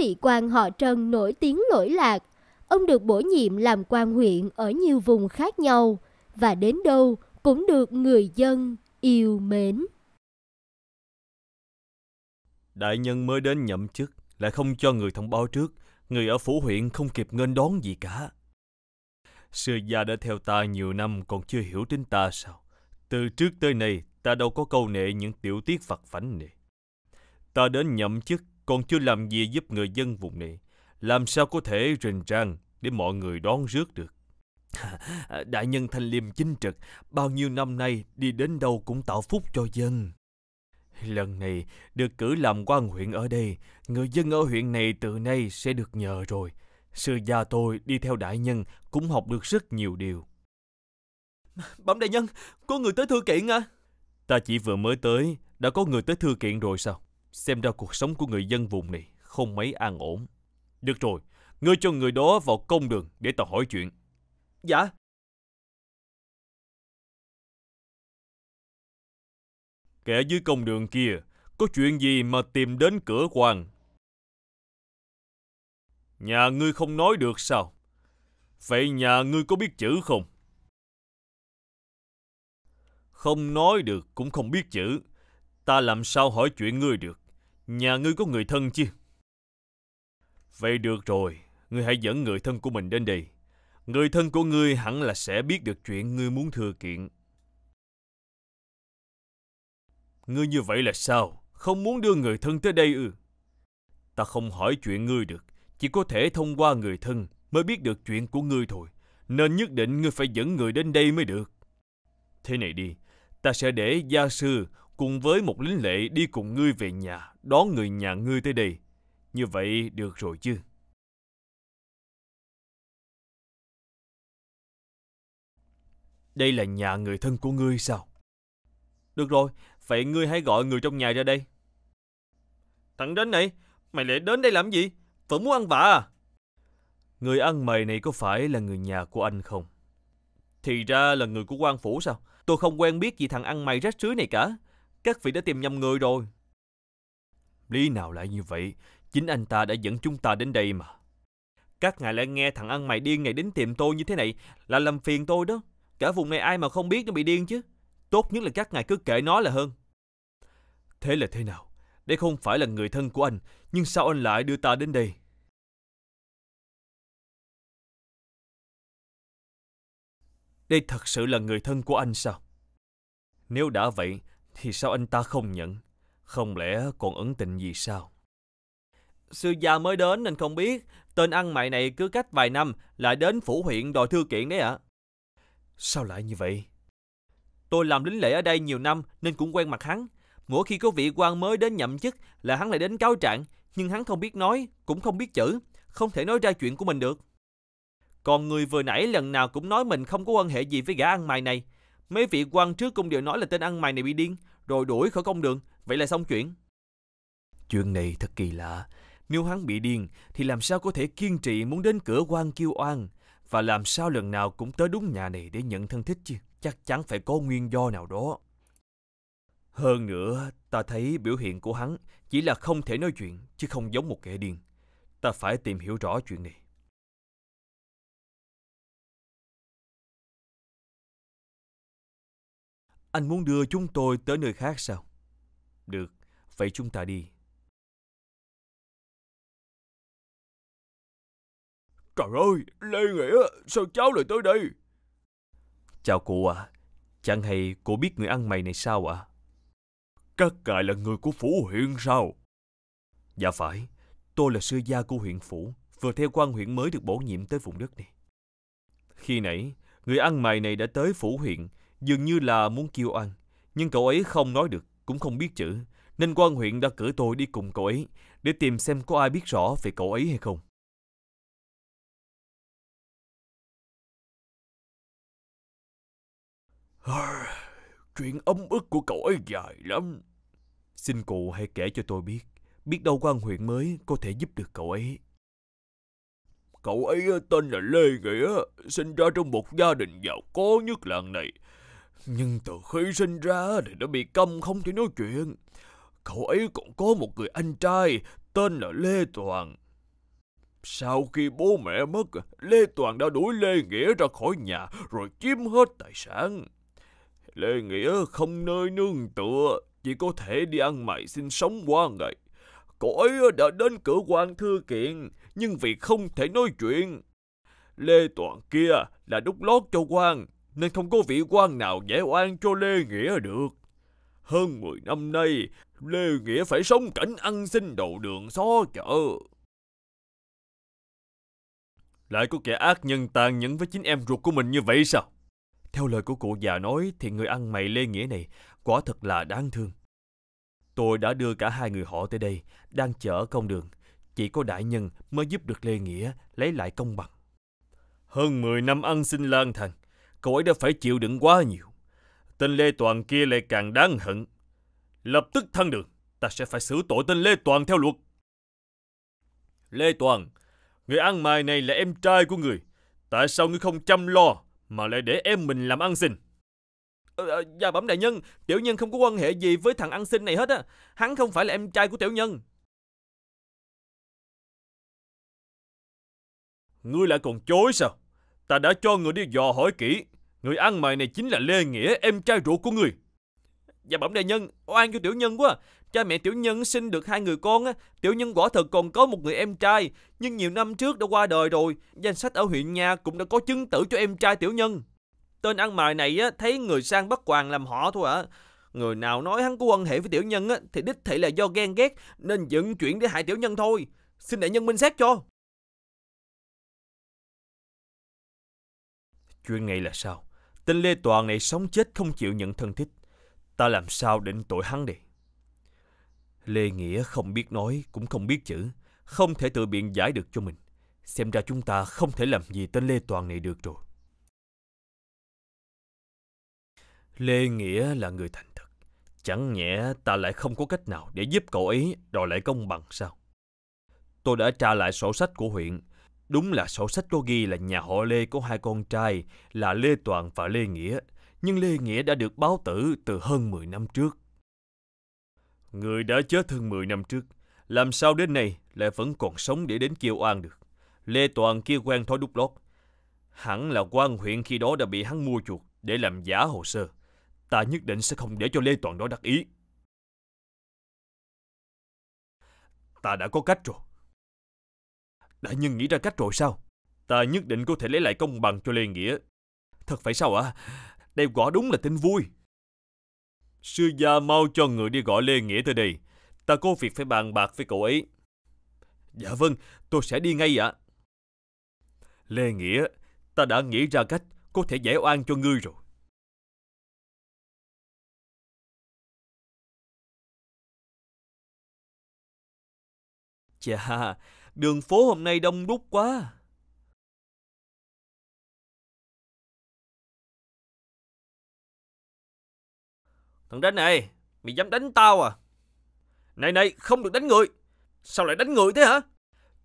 vị quan họ Trần nổi tiếng lỗi lạc. Ông được bổ nhiệm làm quan huyện ở nhiều vùng khác nhau và đến đâu cũng được người dân yêu mến. Đại nhân mới đến nhậm chức lại không cho người thông báo trước, người ở phủ huyện không kịp nghênh đón gì cả. Sư gia đã theo ta nhiều năm còn chưa hiểu tính ta sao? Từ trước tới nay ta đâu có câu nệ những tiểu tiết vặt vảnh này. Ta đến nhậm chức còn chưa làm gì giúp người dân vùng này. Làm sao có thể rình rang để mọi người đón rước được? Đại nhân Thanh Liêm chính trực, bao nhiêu năm nay đi đến đâu cũng tạo phúc cho dân. Lần này được cử làm quan huyện ở đây, người dân ở huyện này từ nay sẽ được nhờ rồi. Sư gia tôi đi theo đại nhân cũng học được rất nhiều điều. Bẩm đại nhân, có người tới thư kiện à? Ta chỉ vừa mới tới, đã có người tới thư kiện rồi sao? Xem ra cuộc sống của người dân vùng này không mấy an ổn. Được rồi, ngươi cho người đó vào công đường để tao hỏi chuyện. Dạ. Kẻ dưới công đường kia, có chuyện gì mà tìm đến cửa quan? Nhà ngươi không nói được sao? Vậy nhà ngươi có biết chữ không? Không nói được cũng không biết chữ. Ta làm sao hỏi chuyện ngươi được? Nhà ngươi có người thân chứ? Vậy được rồi, ngươi hãy dẫn người thân của mình đến đây. Người thân của ngươi hẳn là sẽ biết được chuyện ngươi muốn thừa kiện. Ngươi như vậy là sao? Không muốn đưa người thân tới đây ư? Ừ. Ta không hỏi chuyện ngươi được, chỉ có thể thông qua người thân mới biết được chuyện của ngươi thôi, nên nhất định ngươi phải dẫn người đến đây mới được. Thế này đi, ta sẽ để gia sư cùng với một lính lệ đi cùng ngươi về nhà, đón người nhà ngươi tới đây. Như vậy được rồi chứ? Đây là nhà người thân của ngươi sao? Được rồi, vậy ngươi hãy gọi người trong nhà ra đây. Thằng đến này, mày lại đến đây làm gì? Vẫn muốn ăn vạ à? Người ăn mày này có phải là người nhà của anh không? Thì ra là người của quan phủ sao? Tôi không quen biết gì thằng ăn mày rách rưới này cả. Các vị đã tìm nhầm người rồi. Lý nào lại như vậy? Chính anh ta đã dẫn chúng ta đến đây mà. Các ngài lại nghe thằng ăn mày điên này đến tìm tôi như thế này là làm phiền tôi đó. Cả vùng này ai mà không biết nó bị điên chứ. Tốt nhất là các ngài cứ kể nó là hơn. Thế là thế nào? Đây không phải là người thân của anh, nhưng sao anh lại đưa ta đến đây? Đây thật sự là người thân của anh sao? Nếu đã vậy, thì sao anh ta không nhận Không lẽ còn ấn tịnh gì sao Sư gia mới đến nên không biết Tên ăn mày này cứ cách vài năm Lại đến phủ huyện đòi thư kiện đấy ạ à? Sao lại như vậy Tôi làm lính lệ ở đây nhiều năm Nên cũng quen mặt hắn Mỗi khi có vị quan mới đến nhậm chức Là hắn lại đến cáo trạng Nhưng hắn không biết nói Cũng không biết chữ Không thể nói ra chuyện của mình được còn người vừa nãy lần nào cũng nói mình không có quan hệ gì với gã ăn mày này Mấy vị quan trước cung đều nói là tên ăn mày này bị điên, rồi đuổi khỏi công đường, vậy là xong chuyện. Chuyện này thật kỳ lạ, nếu hắn bị điên thì làm sao có thể kiên trì muốn đến cửa quan kêu oan và làm sao lần nào cũng tới đúng nhà này để nhận thân thích chứ, chắc chắn phải có nguyên do nào đó. Hơn nữa, ta thấy biểu hiện của hắn chỉ là không thể nói chuyện chứ không giống một kẻ điên. Ta phải tìm hiểu rõ chuyện này. Anh muốn đưa chúng tôi tới nơi khác sao? Được, vậy chúng ta đi. Trời ơi, Lê Nghĩa, sao cháu lại tới đây? Chào cụ à, chẳng hay cụ biết người ăn mày này sao ạ? À? Các cài là người của phủ huyện sao? Dạ phải, tôi là sư gia của huyện phủ, vừa theo quan huyện mới được bổ nhiệm tới vùng đất này. Khi nãy, người ăn mày này đã tới phủ huyện dường như là muốn kêu oan. Nhưng cậu ấy không nói được, cũng không biết chữ, nên quan huyện đã cử tôi đi cùng cậu ấy để tìm xem có ai biết rõ về cậu ấy hay không. Chuyện ấm ức của cậu ấy dài lắm. Xin cụ hãy kể cho tôi biết, biết đâu quan huyện mới có thể giúp được cậu ấy. Cậu ấy ờ, tên là Lê Nghĩa, sinh ra trong một gia đình giàu có nhất làng này. Nhưng từ khi sinh ra thì đã bị câm không thể nói chuyện. Cậu ấy còn có một người anh trai tên là Lê Toàn. Sau khi bố mẹ mất, Lê Toàn đã đuổi Lê Nghĩa ra khỏi nhà rồi chiếm hết tài sản. Lê Nghĩa không nơi nương tựa, chỉ có thể đi ăn mày sinh sống qua ngày. Cậu ấy đã đến cửa quan thư kiện, nhưng vì không thể nói chuyện. Lê Toàn kia là đúc lót cho quan, nên không có vị quan nào giải oan cho Lê Nghĩa được. Hơn 10 năm nay, Lê Nghĩa phải sống cảnh ăn xin đầu đường xó chợ. Lại có kẻ ác nhân tàn nhẫn với chính em ruột của mình như vậy sao? Theo lời của cụ già nói thì người ăn mày Lê Nghĩa này quả thật là đáng thương. Tôi đã đưa cả hai người họ tới đây, đang chở công đường. Chỉ có đại nhân mới giúp được Lê Nghĩa lấy lại công bằng. Hơn 10 năm ăn xin lang thang, Cậu ấy đã phải chịu đựng quá nhiều. Tên Lê Toàn kia lại càng đáng hận. Lập tức thăng đường, ta sẽ phải xử tội tên Lê Toàn theo luật. Lê Toàn, người ăn mày này là em trai của người. Tại sao ngươi không chăm lo mà lại để em mình làm ăn xin? Ờ, dạ bẩm đại nhân, tiểu nhân không có quan hệ gì với thằng ăn xin này hết á. Hắn không phải là em trai của tiểu nhân. Ngươi lại còn chối sao? Ta đã cho người đi dò hỏi kỹ Người ăn mày này chính là Lê Nghĩa Em trai ruột của người Dạ bẩm đại nhân Oan cho tiểu nhân quá Cha mẹ tiểu nhân sinh được hai người con á Tiểu nhân quả thật còn có một người em trai Nhưng nhiều năm trước đã qua đời rồi Danh sách ở huyện nhà cũng đã có chứng tử cho em trai tiểu nhân Tên ăn mày này á Thấy người sang bắt hoàng làm họ thôi ạ Người nào nói hắn có quan hệ với tiểu nhân á Thì đích thị là do ghen ghét Nên dựng chuyện để hại tiểu nhân thôi Xin đại nhân minh xét cho Chuyện này là sao? Tên Lê Toàn này sống chết không chịu nhận thân thích. Ta làm sao định tội hắn đi? Lê Nghĩa không biết nói, cũng không biết chữ. Không thể tự biện giải được cho mình. Xem ra chúng ta không thể làm gì tên Lê Toàn này được rồi. Lê Nghĩa là người thành thật. Chẳng nhẽ ta lại không có cách nào để giúp cậu ấy đòi lại công bằng sao? Tôi đã trả lại sổ sách của huyện Đúng là sổ sách có ghi là nhà họ Lê có hai con trai là Lê Toàn và Lê Nghĩa, nhưng Lê Nghĩa đã được báo tử từ hơn 10 năm trước. Người đã chết hơn 10 năm trước, làm sao đến nay lại vẫn còn sống để đến kêu oan được. Lê Toàn kia quen thói đúc lót. Hẳn là quan huyện khi đó đã bị hắn mua chuộc để làm giả hồ sơ. Ta nhất định sẽ không để cho Lê Toàn đó đắc ý. Ta đã có cách rồi. Đã nhưng nghĩ ra cách rồi sao? Ta nhất định có thể lấy lại công bằng cho Lê Nghĩa. Thật phải sao ạ? À? Đây quả đúng là tin vui. Sư gia mau cho người đi gọi Lê Nghĩa tới đây. Ta có việc phải bàn bạc với cậu ấy. Dạ vâng, tôi sẽ đi ngay ạ. À. Lê Nghĩa, ta đã nghĩ ra cách có thể giải oan cho ngươi rồi. Chà, Đường phố hôm nay đông đúc quá. Thằng đánh này, mày dám đánh tao à? Này này, không được đánh người. Sao lại đánh người thế hả?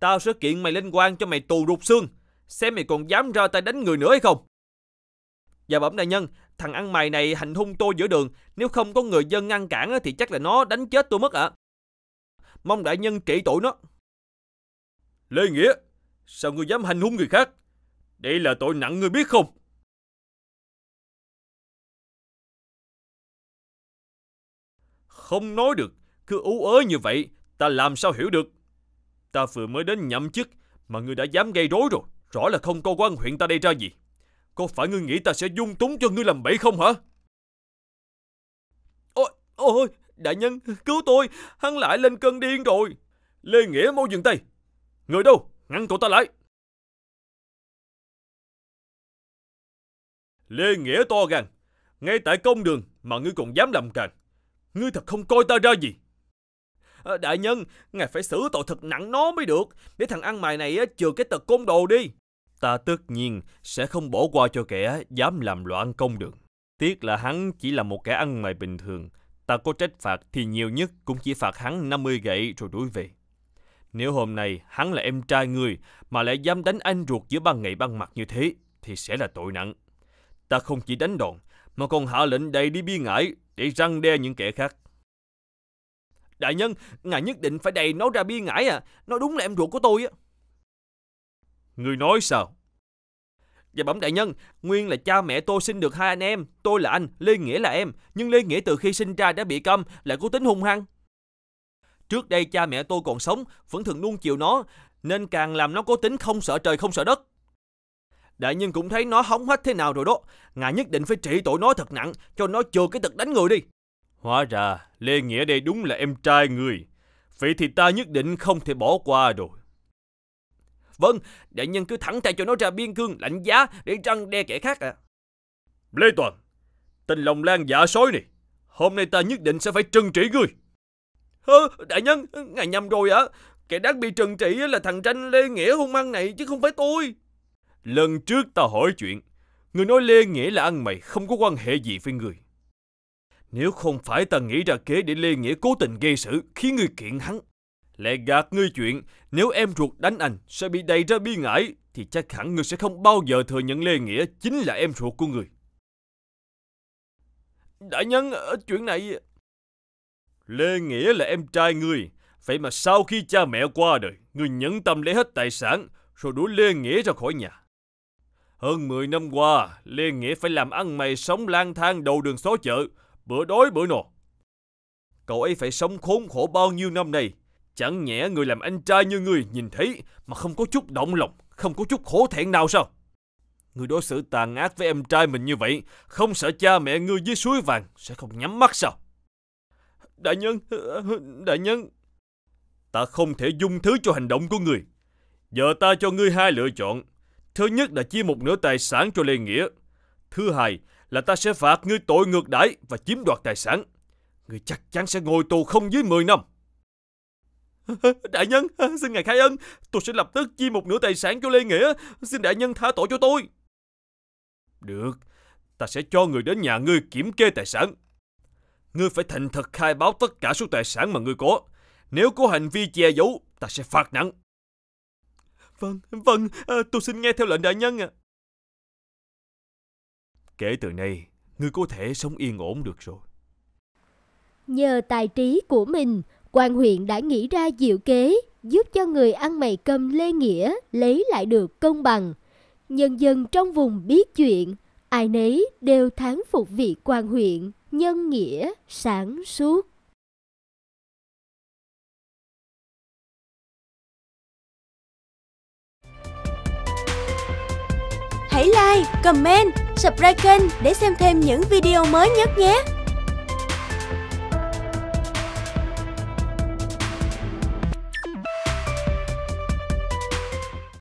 Tao sẽ kiện mày lên quan cho mày tù rụt xương. Xem mày còn dám ra tay đánh người nữa hay không? và dạ bẩm đại nhân, thằng ăn mày này hành hung tôi giữa đường. Nếu không có người dân ngăn cản thì chắc là nó đánh chết tôi mất ạ. À. Mong đại nhân trị tội nó. Lê Nghĩa, sao ngươi dám hành hung người khác? Đây là tội nặng ngươi biết không? Không nói được, cứ ú ớ như vậy, ta làm sao hiểu được? Ta vừa mới đến nhậm chức, mà ngươi đã dám gây rối rồi, rõ là không có quan huyện ta đây ra gì. Có phải ngươi nghĩ ta sẽ dung túng cho ngươi làm bậy không hả? Ôi, ôi, đại nhân, cứu tôi, hắn lại lên cơn điên rồi. Lê Nghĩa mau dừng tay, Người đâu? Ngăn cậu ta lại! Lê Nghĩa to gan, ngay tại công đường mà ngươi còn dám làm càn. Ngươi thật không coi ta ra gì. À, đại nhân, ngài phải xử tội thật nặng nó mới được, để thằng ăn mày này trừ cái tật côn đồ đi. Ta tất nhiên sẽ không bỏ qua cho kẻ dám làm loạn công đường. Tiếc là hắn chỉ là một kẻ ăn mày bình thường, ta có trách phạt thì nhiều nhất cũng chỉ phạt hắn 50 gậy rồi đuổi về. Nếu hôm nay hắn là em trai người mà lại dám đánh anh ruột giữa ban ngày ban mặt như thế thì sẽ là tội nặng. Ta không chỉ đánh đòn mà còn hạ lệnh đầy đi biên ải để răng đe những kẻ khác. Đại nhân, ngài nhất định phải đầy nó ra biên ải à, nó đúng là em ruột của tôi á. Người nói sao? Dạ bẩm đại nhân, nguyên là cha mẹ tôi sinh được hai anh em, tôi là anh, Lê Nghĩa là em, nhưng Lê Nghĩa từ khi sinh ra đã bị câm, lại cố tính hung hăng. Trước đây cha mẹ tôi còn sống, vẫn thường nuông chiều nó, nên càng làm nó cố tính không sợ trời không sợ đất. Đại nhân cũng thấy nó hóng hách thế nào rồi đó, ngài nhất định phải trị tội nó thật nặng, cho nó chừa cái tật đánh người đi. Hóa ra, Lê Nghĩa đây đúng là em trai người. Vậy thì ta nhất định không thể bỏ qua rồi. Vâng, đại nhân cứ thẳng tay cho nó ra biên cương lạnh giá để răng đe kẻ khác à. Lê Toàn, tình lòng lan giả dạ sói này, hôm nay ta nhất định sẽ phải trừng trị ngươi. Hơ, đại nhân, ngài nhầm rồi á, Kẻ đáng bị trừng trị là thằng tranh Lê Nghĩa hung ăn này chứ không phải tôi. Lần trước ta hỏi chuyện, người nói Lê Nghĩa là ăn mày không có quan hệ gì với người. Nếu không phải ta nghĩ ra kế để Lê Nghĩa cố tình gây sự khiến người kiện hắn, lại gạt ngươi chuyện nếu em ruột đánh anh sẽ bị đầy ra bi ngải thì chắc hẳn ngươi sẽ không bao giờ thừa nhận Lê Nghĩa chính là em ruột của người. Đại nhân, ờ, chuyện này Lê Nghĩa là em trai ngươi, vậy mà sau khi cha mẹ qua đời, ngươi nhẫn tâm lấy hết tài sản rồi đuổi Lê Nghĩa ra khỏi nhà. Hơn 10 năm qua, Lê Nghĩa phải làm ăn mày sống lang thang đầu đường xó chợ, bữa đói bữa nọ. Cậu ấy phải sống khốn khổ bao nhiêu năm nay, chẳng nhẽ người làm anh trai như người nhìn thấy mà không có chút động lòng, không có chút khổ thẹn nào sao? Người đối xử tàn ác với em trai mình như vậy, không sợ cha mẹ ngươi dưới suối vàng sẽ không nhắm mắt sao? Đại nhân, đại nhân. Ta không thể dung thứ cho hành động của người. Giờ ta cho ngươi hai lựa chọn. Thứ nhất là chia một nửa tài sản cho Lê Nghĩa. Thứ hai là ta sẽ phạt ngươi tội ngược đãi và chiếm đoạt tài sản. Ngươi chắc chắn sẽ ngồi tù không dưới 10 năm. Đại nhân, xin ngài khai ân, tôi sẽ lập tức chia một nửa tài sản cho Lê Nghĩa. Xin đại nhân tha tội cho tôi. Được, ta sẽ cho người đến nhà ngươi kiểm kê tài sản. Ngươi phải thành thật khai báo tất cả số tài sản mà ngươi có. Nếu có hành vi che giấu, ta sẽ phạt nặng. Vâng, vâng, à, tôi xin nghe theo lệnh đại nhân ạ. À. Kể từ nay, ngươi có thể sống yên ổn được rồi. Nhờ tài trí của mình, quan huyện đã nghĩ ra diệu kế giúp cho người ăn mày cơm Lê Nghĩa lấy lại được công bằng. Nhân dân trong vùng biết chuyện, ai nấy đều thán phục vị quan huyện nhân nghĩa sáng suốt Hãy like, comment, subscribe kênh để xem thêm những video mới nhất nhé!